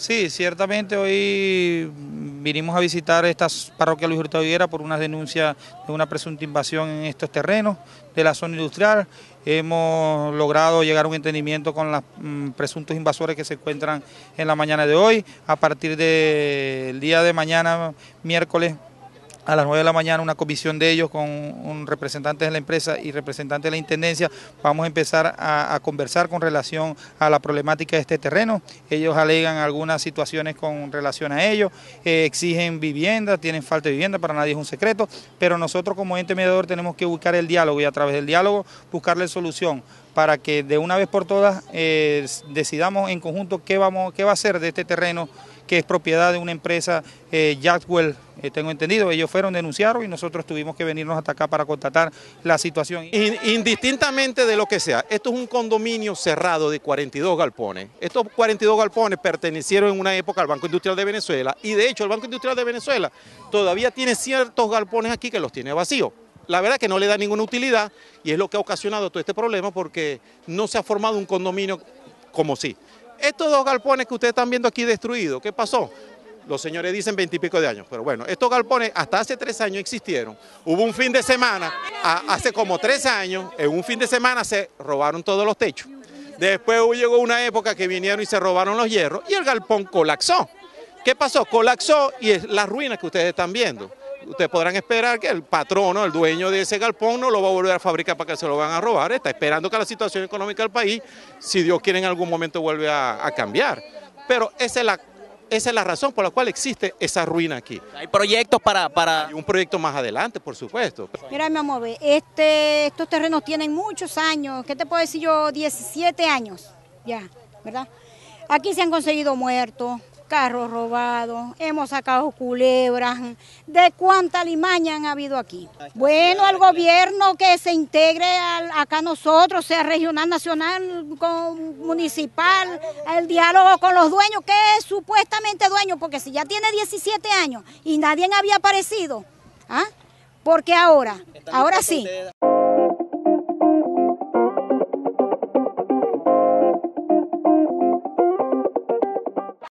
Sí, ciertamente hoy vinimos a visitar esta parroquia Luis Hurtado Higuera por una denuncia de una presunta invasión en estos terrenos de la zona industrial. Hemos logrado llegar a un entendimiento con los mm, presuntos invasores que se encuentran en la mañana de hoy. A partir del día de mañana, miércoles, a las 9 de la mañana una comisión de ellos con un representante de la empresa y representante de la Intendencia. Vamos a empezar a, conversar con relación a la problemática de este terreno. Ellos alegan algunas situaciones con relación a ello, eh, exigen vivienda, tienen falta de vivienda, para nadie es un secreto, pero nosotros como ente mediador tenemos que buscar el diálogo y a través del diálogo buscarle solución para que de una vez por todas eh, decidamos en conjunto qué, vamos, qué va a ser de este terreno que es propiedad de una empresa eh, Jackwell eh, tengo entendido, ellos fueron, denunciaron y nosotros tuvimos que venirnos hasta acá para contratar la situación. Indistintamente de lo que sea, esto es un condominio cerrado de 42 galpones. Estos 42 galpones pertenecieron en una época al Banco Industrial de Venezuela y de hecho el Banco Industrial de Venezuela todavía tiene ciertos galpones aquí que los tiene vacíos la verdad que no le da ninguna utilidad y es lo que ha ocasionado todo este problema porque no se ha formado un condominio como sí. Estos dos galpones que ustedes están viendo aquí destruidos, ¿qué pasó? Los señores dicen veintipico de años, pero bueno, estos galpones hasta hace tres años existieron. Hubo un fin de semana, hace como tres años, en un fin de semana se robaron todos los techos. Después llegó una época que vinieron y se robaron los hierros y el galpón colapsó. ¿Qué pasó? Colapsó y es la ruina que ustedes están viendo. Ustedes podrán esperar que el patrono, el dueño de ese galpón, no lo va a volver a fabricar para que se lo van a robar. Está esperando que la situación económica del país, si Dios quiere, en algún momento vuelva a cambiar. Pero esa es la esa es la razón por la cual existe esa ruina aquí. Hay proyectos para... un proyecto más adelante, por supuesto. Mira, mi amor, este, estos terrenos tienen muchos años, ¿qué te puedo decir yo? 17 años ya, ¿verdad? Aquí se han conseguido muertos, carros robados, hemos sacado culebras, de cuánta limaña han habido aquí. Bueno, al gobierno que se integre acá nosotros, sea regional, nacional, con, municipal, el diálogo con los dueños, que es supuestamente dueño, porque si ya tiene 17 años y nadie había aparecido, ¿ah? porque ahora, ahora sí.